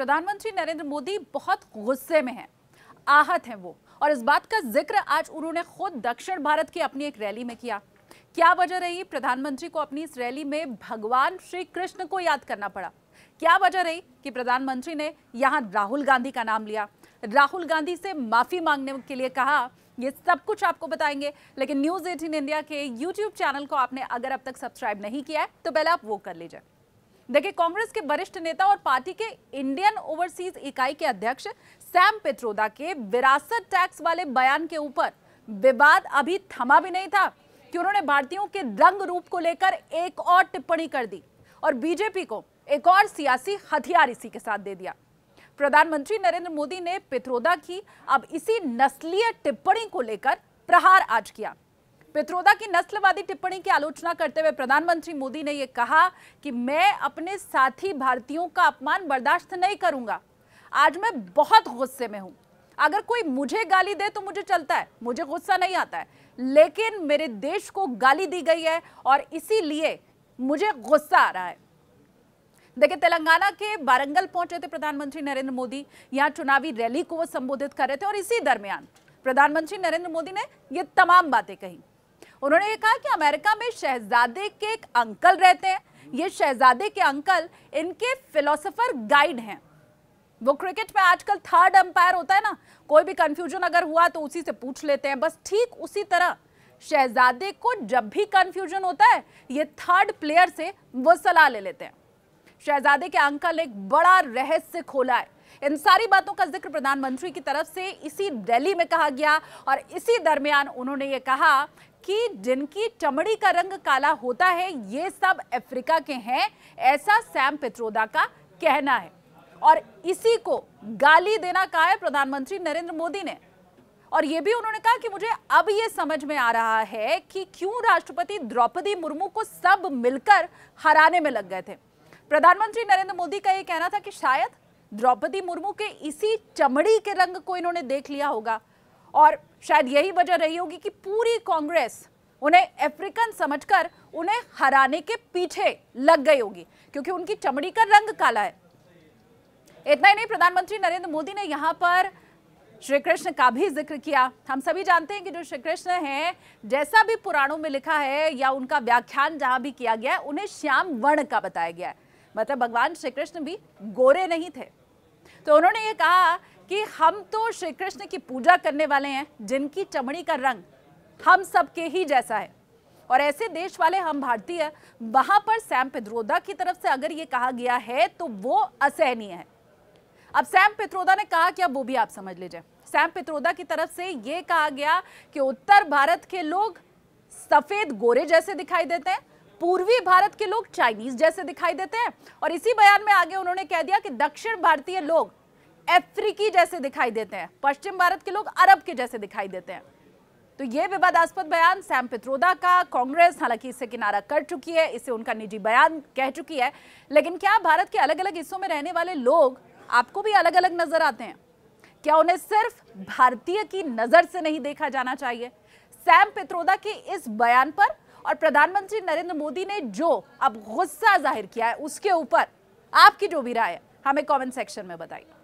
प्रधानमंत्री नरेंद्र मोदी बहुत गुस्से में हैं आहत हैं वो और इस बात का जिक्र आज उन्होंने खुद दक्षिण भारत की अपनी एक रैली में किया क्या वजह रही प्रधानमंत्री को अपनी इस रैली में भगवान श्री कृष्ण को याद करना पड़ा क्या वजह रही कि प्रधानमंत्री ने यहाँ राहुल गांधी का नाम लिया राहुल गांधी से माफ़ी मांगने के लिए कहा ये सब कुछ आपको बताएंगे लेकिन न्यूज़ एटीन इंडिया के यूट्यूब चैनल को आपने अगर अब तक सब्सक्राइब नहीं किया है तो पहले आप वो कर लीजिए देखिए कांग्रेस के वरिष्ठ नेता और पार्टी के इंडियन ओवरसीज इकाई के अध्यक्ष सैम पित्रोदा के विरासत टैक्स वाले बयान के ऊपर विवाद अभी थमा भी नहीं था कि उन्होंने भारतीयों के रंग रूप को लेकर एक और टिप्पणी कर दी और बीजेपी को एक और सियासी हथियार इसी के साथ दे दिया प्रधानमंत्री नरेंद्र मोदी ने पित्रोदा की अब इसी नस्लीय टिप्पणी को लेकर प्रहार आज किया पित्रोदा की नस्लवादी टिप्पणी की आलोचना करते हुए प्रधानमंत्री मोदी ने यह कहा कि मैं अपने साथी भारतीयों का अपमान बर्दाश्त नहीं करूंगा आज मैं बहुत गुस्से में हूं अगर कोई मुझे गाली दे तो मुझे चलता है मुझे गुस्सा नहीं आता है लेकिन मेरे देश को गाली दी गई है और इसीलिए मुझे गुस्सा आ रहा है देखिए तेलंगाना के वारंगल पहुंचे थे प्रधानमंत्री नरेंद्र मोदी यहां चुनावी रैली को वो संबोधित कर रहे थे और इसी दरमियान प्रधानमंत्री नरेंद्र मोदी ने ये तमाम बातें कही उन्होंने ये कहा कि अमेरिका में शहजादे के एक अंकल रहते हैं ये शहजादे के अंकल इनके फिलोसोफर गाइड हैं वो क्रिकेट में आजकल थर्ड अंपायर होता है ना कोई भी कंफ्यूजन अगर हुआ तो उसी से पूछ लेते हैं बस ठीक उसी तरह शहजादे को जब भी कंफ्यूजन होता है ये थर्ड प्लेयर से वो सलाह ले लेते हैं शहजादे के अंकल एक बड़ा रहस्य खोला है इन सारी बातों का जिक्र प्रधानमंत्री की तरफ से इसी रैली में कहा गया और इसी दरमियान उन्होंने ये कहा कि जिनकी चमड़ी का रंग काला होता है ये सब अफ्रीका के हैं ऐसा सैम पित्रोदा का कहना है और इसी को गाली देना कहा है प्रधानमंत्री नरेंद्र मोदी ने और यह भी उन्होंने कहा कि मुझे अब यह समझ में आ रहा है कि क्यों राष्ट्रपति द्रौपदी मुर्मू को सब मिलकर हराने में लग गए थे प्रधानमंत्री नरेंद्र मोदी का यह कहना था कि शायद द्रौपदी मुर्मू के इसी चमड़ी के रंग को इन्होंने देख लिया होगा और शायद यही वजह रही होगी कि पूरी कांग्रेस उन्हें अफ्रीकन समझकर उन्हें हराने के पीछे लग गई होगी क्योंकि उनकी चमड़ी का रंग काला है इतना ही नहीं प्रधानमंत्री नरेंद्र मोदी ने यहाँ पर श्री कृष्ण का भी जिक्र किया हम सभी जानते हैं कि जो श्री कृष्ण हैं जैसा भी पुराणों में लिखा है या उनका व्याख्यान जहां भी किया गया है उन्हें श्याम वर्ण का बताया गया है मतलब भगवान श्री कृष्ण भी गोरे नहीं थे तो उन्होंने ये कहा कि हम तो श्री कृष्ण की पूजा करने वाले हैं जिनकी चमड़ी का रंग हम सबके ही जैसा है और ऐसे देश वाले हम भारतीय वहां पर सैम पित्रोदा की तरफ से अगर ये कहा गया है तो वो असहनीय है अब सैम पित्रोदा ने कहा कि अब वो भी आप समझ लीजिए सैम पित्रोदा की तरफ से ये कहा गया कि उत्तर भारत के लोग सफेद गोरे जैसे दिखाई देते हैं पूर्वी भारत के लोग चाइनीज जैसे दिखाई देते हैं और इसी बयान में आगे उन्होंने कह दिया कि दक्षिण भारतीय लोग अफ्रीकी जैसे दिखाई देते हैं पश्चिम भारत के लोग अरब के जैसे दिखाई देते हैं तो यह विवादास्पद बयान सैम पित्रोदा का कांग्रेस हालांकि इससे किनारा कर चुकी है इसे उनका निजी बयान कह चुकी है लेकिन क्या भारत के अलग अलग हिस्सों में रहने वाले लोग आपको भी अलग अलग नजर आते हैं क्या उन्हें सिर्फ भारतीय की नजर से नहीं देखा जाना चाहिए सैम पित्रोदा के इस बयान पर और प्रधानमंत्री नरेंद्र मोदी ने जो अब गुस्सा जाहिर किया है उसके ऊपर आपकी जो भी राय है हमें कमेंट सेक्शन में बताइए